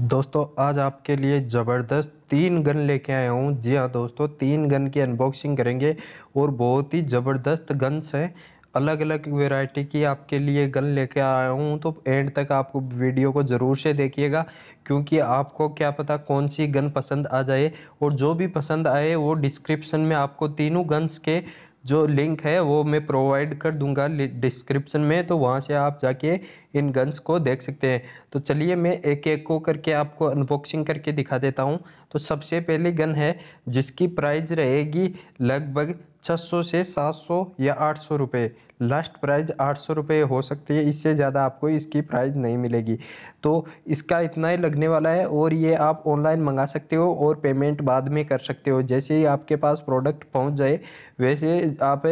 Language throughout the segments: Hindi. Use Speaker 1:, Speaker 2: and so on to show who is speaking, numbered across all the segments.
Speaker 1: दोस्तों आज आपके लिए ज़बरदस्त तीन गन लेके आया हूँ जी हाँ दोस्तों तीन गन की अनबॉक्सिंग करेंगे और बहुत ही ज़बरदस्त गन्स हैं अलग अलग वेराइटी की आपके लिए गन लेके आया हूँ तो एंड तक आपको वीडियो को ज़रूर से देखिएगा क्योंकि आपको क्या पता कौन सी गन पसंद आ जाए और जो भी पसंद आए वो डिस्क्रिप्शन में आपको तीनों गन्स के जो लिंक है वो मैं प्रोवाइड कर दूंगा डिस्क्रिप्शन में तो वहाँ से आप जाके इन गन्स को देख सकते हैं तो चलिए मैं एक एक को करके आपको अनबॉक्सिंग करके दिखा देता हूँ तो सबसे पहली गन है जिसकी प्राइस रहेगी लगभग 600 से 700 या 800 रुपये लास्ट प्राइस 800 सौ हो सकती है इससे ज़्यादा आपको इसकी प्राइस नहीं मिलेगी तो इसका इतना ही लगने वाला है और ये आप ऑनलाइन मंगा सकते हो और पेमेंट बाद में कर सकते हो जैसे ही आपके पास प्रोडक्ट पहुंच जाए वैसे आप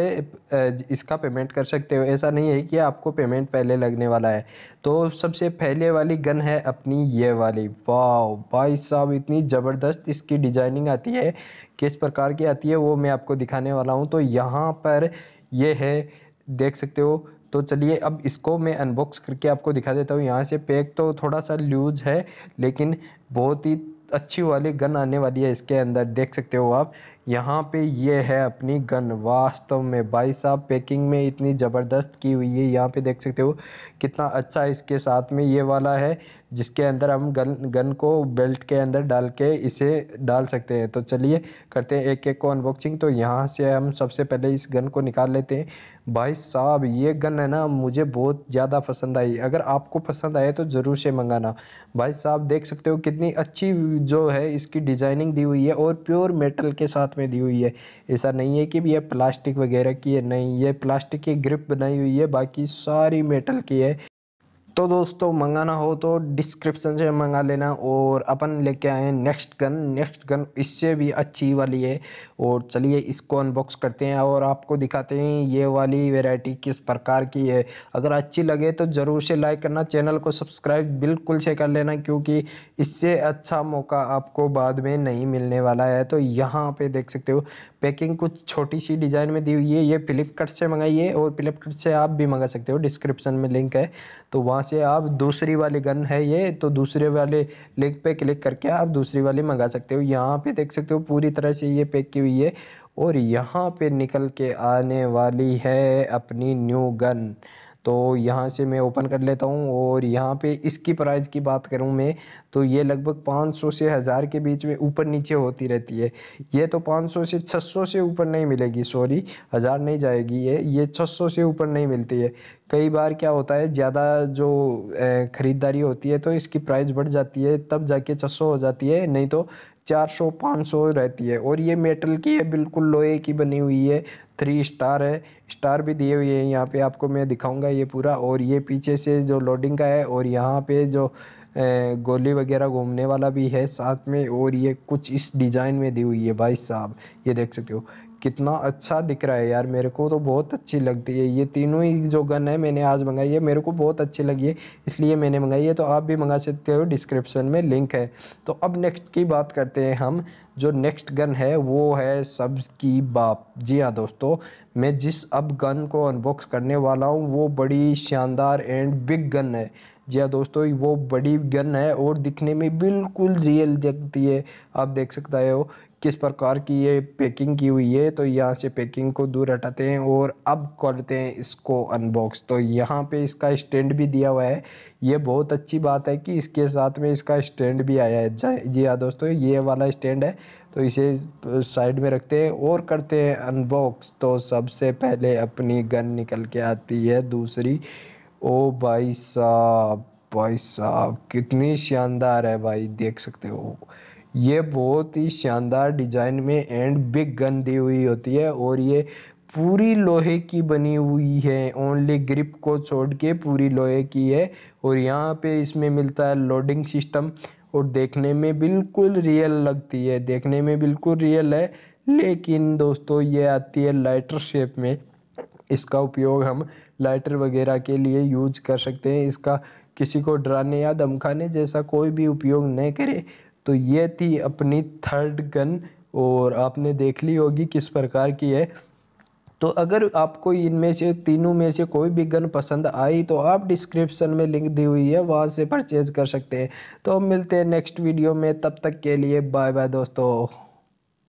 Speaker 1: इसका पेमेंट कर सकते हो ऐसा नहीं है कि आपको पेमेंट पहले लगने वाला है तो सबसे पहले वाली गन है अपनी ये वाली वाह भाई साहब इतनी ज़बरदस्त इसकी डिज़ाइनिंग आती है किस प्रकार की आती है वो मैं आपको दिखाने वाला हूँ तो यहाँ पर ये है देख सकते हो तो चलिए अब इसको मैं अनबॉक्स करके आपको दिखा देता हूँ यहाँ से पैक तो थोड़ा सा लूज है लेकिन बहुत ही अच्छी वाली गन आने वाली है इसके अंदर देख सकते हो आप यहाँ पे ये है अपनी गन वास्तव में भाई साहब पैकिंग में इतनी ज़बरदस्त की हुई है यहाँ पे देख सकते हो कितना अच्छा इसके साथ में ये वाला है जिसके अंदर हम गन गन को बेल्ट के अंदर डाल के इसे डाल सकते हैं तो चलिए करते हैं एक एक को अनबॉक्सिंग तो यहाँ से हम सबसे पहले इस गन को निकाल लेते हैं भाई साहब ये गन है ना मुझे बहुत ज़्यादा पसंद आई अगर आपको पसंद आए तो ज़रूर से मंगाना भाई साहब देख सकते हो कितनी अच्छी जो है इसकी डिज़ाइनिंग दी हुई है और प्योर मेटल के साथ में दी हुई है ऐसा नहीं है कि ये प्लास्टिक वगैरह की है नहीं ये प्लास्टिक की ग्रिप बनाई हुई है बाकी सारी मेटल की है तो दोस्तों मंगाना हो तो डिस्क्रिप्शन से मंगा लेना और अपन लेके आए नेक्स्ट गन नेक्स्ट गन इससे भी अच्छी वाली है और चलिए इसको अनबॉक्स करते हैं और आपको दिखाते हैं ये वाली वेराइटी किस प्रकार की है अगर अच्छी लगे तो ज़रूर से लाइक करना चैनल को सब्सक्राइब बिल्कुल से कर लेना क्योंकि इससे अच्छा मौका आपको बाद में नहीं मिलने वाला है तो यहाँ पर देख सकते हो पैकिंग कुछ छोटी सी डिज़ाइन में दी हुई है ये फ्लिपकार्ट से मंगाइए और फ्लिपकार्ट से आप भी मंगा सकते हो डिस्क्रिप्शन में लिंक है तो वहाँ से आप दूसरी वाली गन है ये तो दूसरे वाले लिंक पे क्लिक करके आप दूसरी वाली मंगा सकते हो यहाँ पे देख सकते हो पूरी तरह से ये पैक की हुई है और यहाँ पर निकल के आने वाली है अपनी न्यू गन तो यहाँ से मैं ओपन कर लेता हूँ और यहाँ पे इसकी प्राइस की बात करूँ मैं तो ये लगभग 500 से हज़ार के बीच में ऊपर नीचे होती रहती है ये तो 500 से 600 से ऊपर नहीं मिलेगी सॉरी हज़ार नहीं जाएगी ये ये 600 से ऊपर नहीं मिलती है कई बार क्या होता है ज़्यादा जो ख़रीदारी होती है तो इसकी प्राइस बढ़ जाती है तब जाके छः हो जाती है नहीं तो 400 500 रहती है और ये मेटल की है बिल्कुल लोहे की बनी हुई है थ्री स्टार है स्टार भी दिए हुए हैं यहाँ पे आपको मैं दिखाऊंगा ये पूरा और ये पीछे से जो लोडिंग का है और यहाँ पे जो गोली वगैरह घूमने वाला भी है साथ में और ये कुछ इस डिज़ाइन में दी हुई है भाई साहब ये देख सकते हो कितना अच्छा दिख रहा है यार मेरे को तो बहुत अच्छी लगती है ये तीनों ही जो गन है मैंने आज मंगाई है मेरे को बहुत अच्छी लगी है इसलिए मैंने मंगाई है तो आप भी मंगा सकते हो डिस्क्रिप्शन में लिंक है तो अब नेक्स्ट की बात करते हैं हम जो नेक्स्ट गन है वो है की बाप जी हाँ दोस्तों मैं जिस अब गन को अनबॉक्स करने वाला हूँ वो बड़ी शानदार एंड बिग गन है जी हाँ दोस्तों वो बड़ी गन है और दिखने में बिल्कुल रियल दिखती है आप देख सकते हो किस प्रकार की ये पैकिंग की हुई है तो यहाँ से पैकिंग को दूर हटाते हैं और अब करते हैं इसको अनबॉक्स तो यहाँ पे इसका स्टैंड भी दिया हुआ है ये बहुत अच्छी बात है कि इसके साथ में इसका स्टैंड भी आया है जी हाँ दोस्तों ये वाला स्टैंड है तो इसे साइड में रखते हैं और करते हैं अनबॉक्स तो सबसे पहले अपनी गन निकल के आती है दूसरी ओ भाई साहब भाई साहब कितनी शानदार है भाई देख सकते हो ये बहुत ही शानदार डिजाइन में एंड बिग गन दी हुई होती है और ये पूरी लोहे की बनी हुई है ओनली ग्रिप को छोड़ के पूरी लोहे की है और यहाँ पे इसमें मिलता है लोडिंग सिस्टम और देखने में बिल्कुल रियल लगती है देखने में बिल्कुल रियल है लेकिन दोस्तों ये आती है लाइटर शेप में इसका उपयोग हम लाइटर वगैरह के लिए यूज कर सकते हैं इसका किसी को डराने या धमकाने जैसा कोई भी उपयोग न करे तो ये थी अपनी थर्ड गन और आपने देख ली होगी किस प्रकार की है तो अगर आपको इनमें से तीनों में से कोई भी गन पसंद आई तो आप डिस्क्रिप्शन में लिंक दी हुई है वहाँ से परचेज़ कर सकते हैं तो हम मिलते हैं नेक्स्ट वीडियो में तब तक के लिए बाय बाय दोस्तों